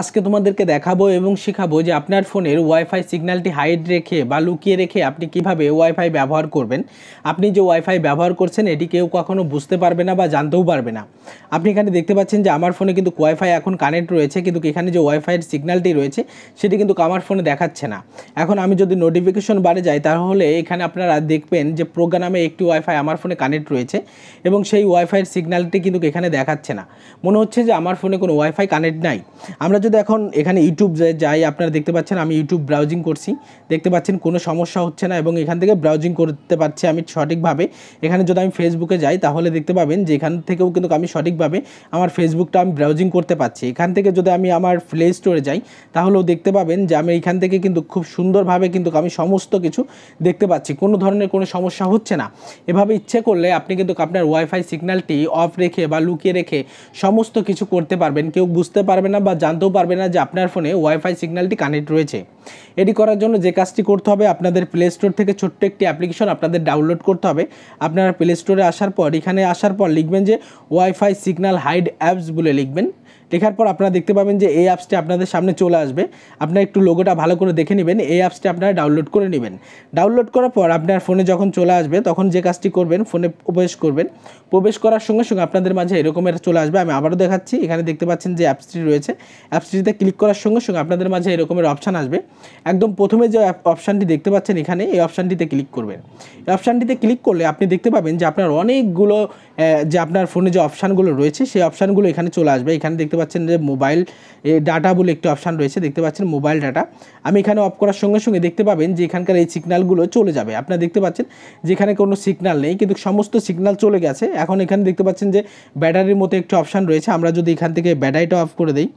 আজকে তোমাদেরকে দেখাবো এবং শেখাবো যে আপনার ফোনের ওয়াইফাই সিগন্যালটি হাইড রেখে বা লুকিয়ে রেখে আপনি কিভাবে ওয়াইফাই ব্যবহার করবেন আপনি যে ওয়াইফাই ব্যবহার করছেন এটি কেউ কখনো বুঝতে পারবে না বা জানতেও পারবে না আপনি এখানে দেখতে পাচ্ছেন যে আমার ফোনে কিন্তু ওয়াইফাই এখন কানেক্ট রয়েছে কিন্তু এখানে যে ওয়াইফাইয়ের সিগন্যালটি রয়েছে সেটি কিন্তু আমার ফোনে দেখাচ্ছে না এখন আমি যদি নোটিফিকেশন বারে যাই তাহলে এখানে আপনারা দেখবেন যে প্রোগ্রামে একটি ওয়াইফাই আমার ফোনে কানেক্ট রয়েছে এবং সেই ওয়াইফাইয়ের সিগন্যালটি কিন্তু এখানে দেখাচ্ছে না মনে হচ্ছে যে আমার ফোনে কোনো ওয়াইফাই কানেক্ট নাই আমরা যদি এখন এখানে ইউটিউব যাই আপনারা দেখতে পাচ্ছেন আমি ইউটিউব ব্রাউজিং করছি দেখতে পাচ্ছেন কোনো সমস্যা হচ্ছে না এবং এখান থেকে ব্রাউজিং করতে পারছি আমি সঠিকভাবে এখানে যদি আমি ফেসবুকে যাই তাহলে দেখতে পাবেন যে এখান থেকেও কিন্তু আমি সঠিকভাবে আমার ফেসবুকটা আমি ব্রাউজিং করতে পারছি এখান থেকে যদি আমি আমার প্লে স্টোরে যাই তাহলেও দেখতে পাবেন যে আমি এখান থেকে কিন্তু খুব সুন্দরভাবে কিন্তু আমি সমস্ত কিছু দেখতে পাচ্ছি কোনো ধরনের কোনো সমস্যা হচ্ছে না এভাবে ইচ্ছে করলে আপনি কিন্তু আপনার ওয়াইফাই সিগন্যালটি অফ রেখে বা লুকিয়ে রেখে সমস্ত কিছু করতে পারবেন কেউ বুঝতে পারবে না বা জানতেও পারবে না যে আপনার ফোনে ওয়াইফাই সিগন্যালটি কানেক্ট রয়েছে এটি করার জন্য যে কাজটি করতে হবে আপনাদের প্লে স্টোর থেকে ছোট্ট একটি অ্যাপ্লিকেশন আপনাদের ডাউনলোড করতে হবে আপনারা প্লে স্টোরে আসার পর এখানে আসার পর লিখবেন যে wifi wifi signal hide apps বলে লিখবেন লেখার পর আপনারা দেখতে পাবেন যে এই অ্যাপসটি আপনাদের সামনে চলে আসবে আপনারা একটু লোগোটা ভালো করে দেখে নেবেন এই অ্যাপসটি আপনারা ডাউনলোড করে নেবেন ডাউনলোড করার পর আপনার ফোনে যখন চলে আসবে তখন যে কাজটি করবেন ফোনে প্রবেশ করবেন প্রবেশ করার সঙ্গে সঙ্গে আপনাদের মাঝে এরকমের চলে আসবে আমি আবারও দেখাচ্ছি এখানে দেখতে পাচ্ছেন যে অ্যাপসটি রয়েছে অ্যাপসটিতে ক্লিক করার সঙ্গে সঙ্গে আপনাদের মাঝে এরকমের অপশান আসবে একদম প্রথমে যে অপশানটি দেখতে পাচ্ছেন এখানে এই অপশানটিতে ক্লিক করবেন এই অপশানটিতে ক্লিক করলে আপনি দেখতে পাবেন যে আপনার অনেকগুলো যে আপনার ফোনে যে অপশানগুলো রয়েছে সেই অপশানগুলো এখানে চলে আসবে এখানে দেখতে দেখতে পাচ্ছেন যে মোবাইল ডাটা বলে একটি অপশান রয়েছে দেখতে পাচ্ছেন মোবাইল ডাটা আমি এখানে অফ করার সঙ্গে সঙ্গে দেখতে পাবেন যে এখানকার এই সিগনালগুলো চলে যাবে আপনারা দেখতে পাচ্ছেন যেখানে কোনো সিগনাল নেই কিন্তু সমস্ত সিগনাল চলে গেছে এখন এখানে দেখতে পাচ্ছেন যে ব্যাটারির মতো একটি অপশান রয়েছে আমরা যদি এখান থেকে ব্যাটারিটা অফ করে দিই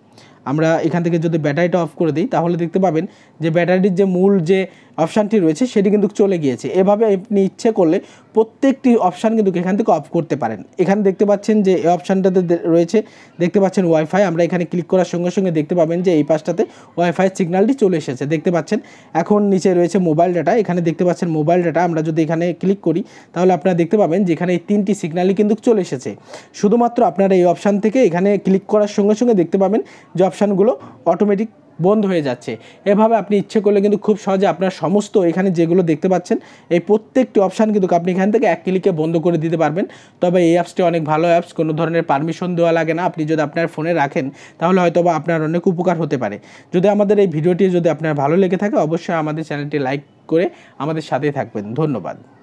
আমরা এখান থেকে যদি ব্যাটারিটা অফ করে দিই তাহলে দেখতে পাবেন যে ব্যাটারির যে মূল যে অপশানটি রয়েছে সেটি কিন্তু চলে গিয়েছে এভাবে আপনি ইচ্ছে করলে প্রত্যেকটি অপশান কিন্তু এখান থেকে অফ করতে পারেন এখানে দেখতে পাচ্ছেন যে এই অপশানটাতে রয়েছে দেখতে পাচ্ছেন ওয়াইফাই আমরা এখানে ক্লিক করার সঙ্গে সঙ্গে দেখতে পাবেন যে এই পাশটাতে ওয়াইফাই সিগন্যালটি চলে এসেছে দেখতে পাচ্ছেন এখন নিচে রয়েছে মোবাইল ডাটা এখানে দেখতে পাচ্ছেন মোবাইল ডাটা আমরা যদি এখানে ক্লিক করি তাহলে আপনারা দেখতে পাবেন যে এখানে এই তিনটি সিগন্যালই কিন্তু চলে এসেছে শুধুমাত্র আপনারা এই অপশান থেকে এখানে ক্লিক করার সঙ্গে সঙ্গে দেখতে পাবেন যে অপশানগুলো অটোমেটিক বন্ধ হয়ে যাচ্ছে এভাবে আপনি ইচ্ছে করলে কিন্তু খুব সহজে আপনার সমস্ত এখানে যেগুলো দেখতে পাচ্ছেন এই প্রত্যেকটি অপশান কিন্তু আপনি এখান থেকে এক ক্লিকে বন্ধ করে দিতে পারবেন তবে এই অ্যাপসটি অনেক ভালো অ্যাপস কোনো ধরনের পারমিশন দেওয়া লাগে না আপনি যদি আপনার ফোনে রাখেন তাহলে হয়তো বা আপনার অনেক উপকার হতে পারে যদি আমাদের এই ভিডিওটি যদি আপনার ভালো লেগে থাকে অবশ্যই আমাদের চ্যানেলটি লাইক করে আমাদের সাথেই থাকবেন ধন্যবাদ